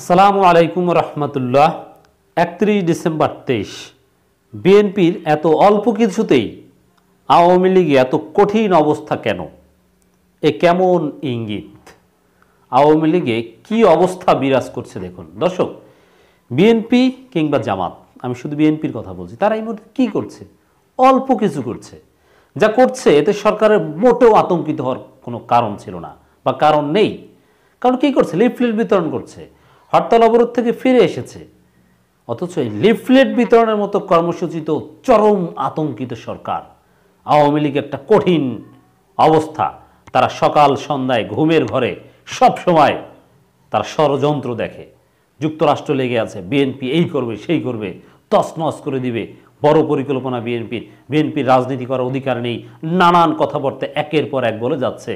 আসসালামু আলাইকুম রহমতুল্লাহ একত্রিশ ডিসেম্বর তেইশ বিএনপির এত অল্প কিছুতেই আওয়ামী লীগ এত কঠিন অবস্থা কেন এ কেমন ইঙ্গিত আওয়ামী লীগে কি অবস্থা বিরাজ করছে দেখুন দর্শক বিএনপি কিংবা জামাত আমি শুধু বিএনপির কথা বলছি তারা এই মধ্যে কী করছে অল্প কিছু করছে যা করছে এতে সরকারের মোটেও আতঙ্কিত হওয়ার কোনো কারণ ছিল না বা কারণ নেই কারণ কী করছে লিফলেট বিতরণ করছে হরতাল অবরোধ থেকে ফিরে এসেছে অথচ এই লিফলেট বিতরণের মতো কর্মসূচিত চরম আতঙ্কিত সরকার আওয়ামী লীগ একটা কঠিন অবস্থা তারা সকাল সন্ধ্যায় ঘুমের ঘরে সব সময় তার ষড়যন্ত্র দেখে যুক্তরাষ্ট্র লেগে আছে বিএনপি এই করবে সেই করবে তসনস করে দিবে বড় পরিকল্পনা বিএনপির বিএনপির রাজনীতি করার অধিকার নেই নানান কথাবার্তা একের পর এক বলে যাচ্ছে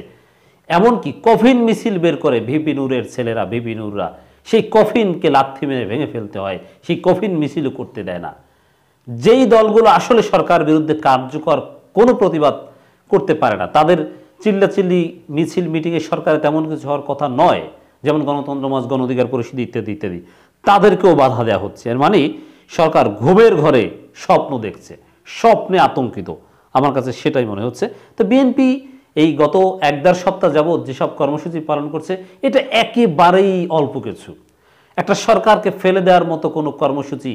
এমনকি কফিন মিছিল বের করে ভিপি নূরের ছেলেরা ভিপি নূররা সেই কফিনকে লাথি মেরে ভেঙে ফেলতে হয় সেই কফিন মিছিলও করতে দেয় না যেই দলগুলো আসলে সরকার বিরুদ্ধে কার্যকর কোনো প্রতিবাদ করতে পারে না তাদের চিল্লাচিল্লি মিছিল মিটিংয়ে সরকারে তেমন কিছু হওয়ার কথা নয় যেমন গণতন্ত্র মাস গণ অধিকার পরিষদ ইত্যাদি ইত্যাদি তাদেরকেও বাধা দেওয়া হচ্ছে এর মানে সরকার ঘুমের ঘরে স্বপ্ন দেখছে স্বপ্নে আতঙ্কিত আমার কাছে সেটাই মনে হচ্ছে তো বিএনপি এই গত এক দেড় সপ্তাহ যাবৎ যেসব কর্মসূচি পালন করছে এটা একেবারেই অল্প কিছু একটা সরকারকে ফেলে দেওয়ার মতো কোনো কর্মসূচি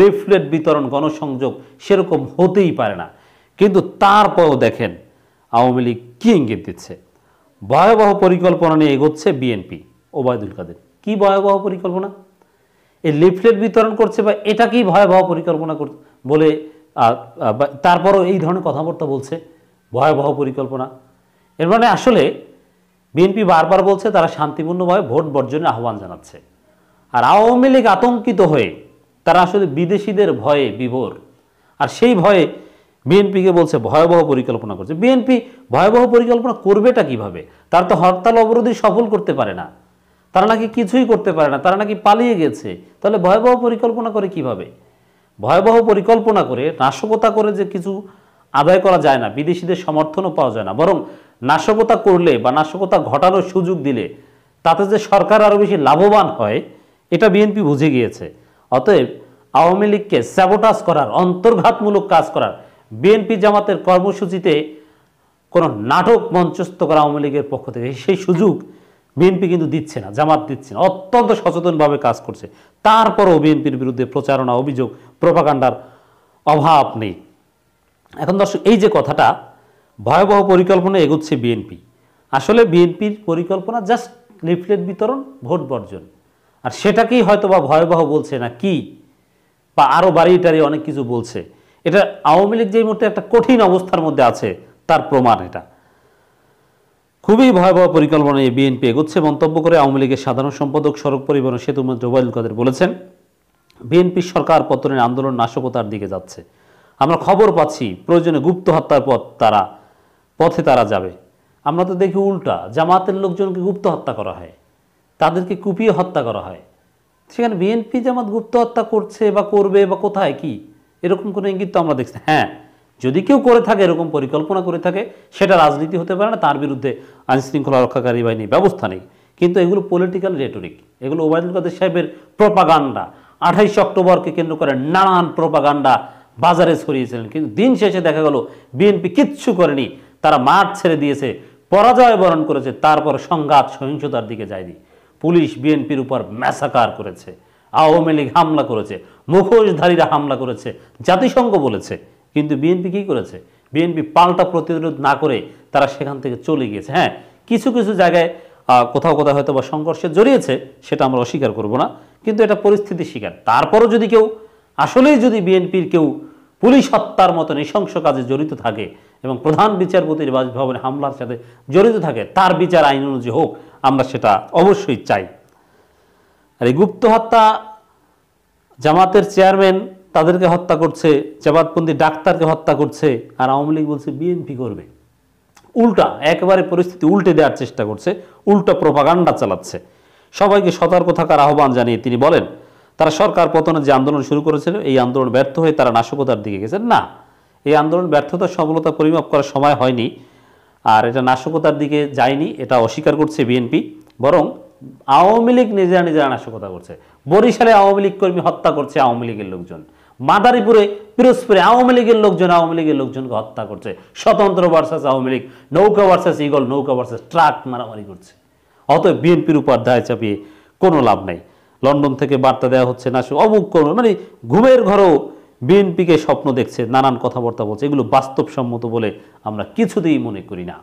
লিফলেট বিতরণ গণসংযোগ সেরকম হতেই পারে না কিন্তু তারপরও দেখেন আওয়ামী লীগ কী ইঙ্গিত দিচ্ছে ভয়াবহ পরিকল্পনা নিয়ে এগোচ্ছে বিএনপি ওবায়দুল কাদের কি ভয়াবহ পরিকল্পনা এই লিফলেট বিতরণ করছে বা এটাকেই ভয়াবহ পরিকল্পনা কর বলে তারপরও এই ধরনের কথাবার্তা বলছে ভয়াবহ পরিকল্পনা এর মানে আসলে বিএনপি বারবার বলছে তারা শান্তিপূর্ণভাবে ভোট বর্জনের আহ্বান জানাচ্ছে আর আওয়ামী লীগ আতঙ্কিত হয়ে তারা আসলে বিদেশিদের ভয়ে বিভোর আর সেই ভয়ে বিএনপিকে বলছে ভয়াবহ পরিকল্পনা করছে বিএনপি ভয়াবহ পরিকল্পনা করবেটা কিভাবে তার তো হরতাল অবরোধই সফল করতে পারে না তারা নাকি কিছুই করতে পারে না তারা নাকি পালিয়ে গেছে তাহলে ভয়াবহ পরিকল্পনা করে কিভাবে ভয়াবহ পরিকল্পনা করে নাশকতা করে যে কিছু আদায় করা যায় না বিদেশিদের সমর্থনও পাওয়া যায় না বরং নাশকতা করলে বা নাশকতা ঘটানোর সুযোগ দিলে তাতে যে সরকার আরও বেশি লাভবান হয় এটা বিএনপি বুঝে গিয়েছে অতএব আওয়ামী লীগকে স্যাবোটাস করার অন্তর্ঘাতমূলক কাজ করার বিএনপি জামাতের কর্মসূচিতে কোনো নাটক মঞ্চস্থ করা আওয়ামী লীগের পক্ষ থেকে সেই সুযোগ বিএনপি কিন্তু দিচ্ছে না জামাত দিচ্ছে না অত্যন্ত সচেতনভাবে কাজ করছে তারপরও বিএনপির বিরুদ্ধে প্রচারণা অভিযোগ প্রভাকাণ্ডার অভাব নেই এখন দর্শক এই যে কথাটা ভয়াবহ পরিকল্পনা এগোচ্ছে বিএনপি আসলে বিএনপির পরিকল্পনা জাস্ট লিফলেট বিতরণ ভোট বর্জন আর সেটাকেই হয়তো বা ভয়াবহ বলছে না কি বা আরও বাড়ি টারি অনেক কিছু বলছে এটা আওয়ামী লীগ যেই মুহূর্তে একটা কঠিন অবস্থার মধ্যে আছে তার প্রমাণ এটা খুবই ভয়াবহ পরিকল্পনা নিয়ে বিএনপি এগোচ্ছে মন্তব্য করে আওয়ামী লীগের সাধারণ সম্পাদক সড়ক পরিবহন সেতুমন্ত্রী ওবায়দুল কাদের বলেছেন বিএনপি সরকার পতনের আন্দোলন নাশকতার দিকে যাচ্ছে আমরা খবর পাচ্ছি প্রয়োজনে গুপ্ত হত্যার পর তারা পথে তারা যাবে আমরা তো দেখি উল্টা জামাতের লোকজনকে গুপ্ত হত্যা করা হয় তাদেরকে কুপিয়ে হত্যা করা হয় সেখানে বিএনপি জামাত গুপ্ত হত্যা করছে বা করবে বা কোথায় কি এরকম কোনো ইঙ্গিত তো আমরা দেখছি হ্যাঁ যদি কেউ করে থাকে এরকম পরিকল্পনা করে থাকে সেটা রাজনীতি হতে পারে না তার বিরুদ্ধে আইনশৃঙ্খলা রক্ষাকারী বাহিনী ব্যবস্থা নেই কিন্তু এগুলো পলিটিক্যাল রেটরিক এগুলো ওবায়দুল কাদের সাহেবের প্রপাগান্ডা আঠাইশে অক্টোবরকে কেন্দ্র করে নানান প্রপাগান্ডা বাজারে ছড়িয়েছিলেন কিন্তু দিন শেষে দেখা গেল বিএনপি কিচ্ছু করেনি তারা মাঠ ছেড়ে দিয়েছে পরাজয় বরণ করেছে তারপর সংঘাত সহিংসতার দিকে যায়নি পুলিশ বিএনপির উপর ম্যাসাকার করেছে আওয়ামী লীগ হামলা করেছে মুখোশধারীরা হামলা করেছে জাতিসংঘ বলেছে কিন্তু বিএনপি কি করেছে বিএনপি পাল্টা প্রতিরোধ না করে তারা সেখান থেকে চলে গিয়েছে হ্যাঁ কিছু কিছু জায়গায় কোথাও কোথাও হয়তো বা সংঘর্ষে জড়িয়েছে সেটা আমরা অস্বীকার করব না কিন্তু এটা পরিস্থিতি শিকার তারপরও যদি কেউ আসলেই যদি বিএনপির কেউ পুলিশ হত্যার মতো নৃশংস কাজে জড়িত থাকে এবং প্রধান বিচারপতির বাসভবনে হামলার সাথে জড়িত থাকে তার বিচার আইন অনুযায়ী হোক আমরা সেটা অবশ্যই চাই আর এই গুপ্ত হত্যা জামাতের চেয়ারম্যান তাদেরকে হত্যা করছে জামাতপন্থী ডাক্তারকে হত্যা করছে আর আওয়ামী লীগ বলছে বিএনপি করবে উল্টা একেবারে পরিস্থিতি উল্টে দেওয়ার চেষ্টা করছে উল্টা প্রপাগান্ডা চালাচ্ছে সবাইকে সতর্ক থাকার আহ্বান জানিয়ে তিনি বলেন তারা সরকার পতনের যে আন্দোলন শুরু করেছিল এই আন্দোলন ব্যর্থ হয়ে তারা নাশকতার দিকে গেছেন না এই আন্দোলন ব্যর্থতা সফলতা পরিমাপ করার সময় হয়নি আর এটা নাশকতার দিকে যায়নি এটা অস্বীকার করছে বিএনপি বরং আওয়ামী লীগ নিজেরা নিজেরা নাশকতা করছে বরিশালে আওয়ামী লীগ কর্মী হত্যা করছে আওয়ামী লীগের লোকজন মাদারীপুরে পিরোজপুরে আওয়ামী লীগের লোকজন আওয়ামী লীগের লোকজনকে হত্যা করছে স্বতন্ত্র ভার্সাস আওয়ামী লীগ নৌকা ভার্সাস ইগল নৌকা ভার্সাস ট্রাক মারামারি করছে অত বিএনপির উপর দায় চাপিয়ে কোনো লাভ নাই লন্ডন থেকে বার্তা দেওয়া হচ্ছে না অমুক মানে ঘুমের ঘরেও বিএনপিকে স্বপ্ন দেখছে নানান কথাবার্তা বলছে এগুলো বাস্তবসম্মত বলে আমরা কিছুতেই মনে করি না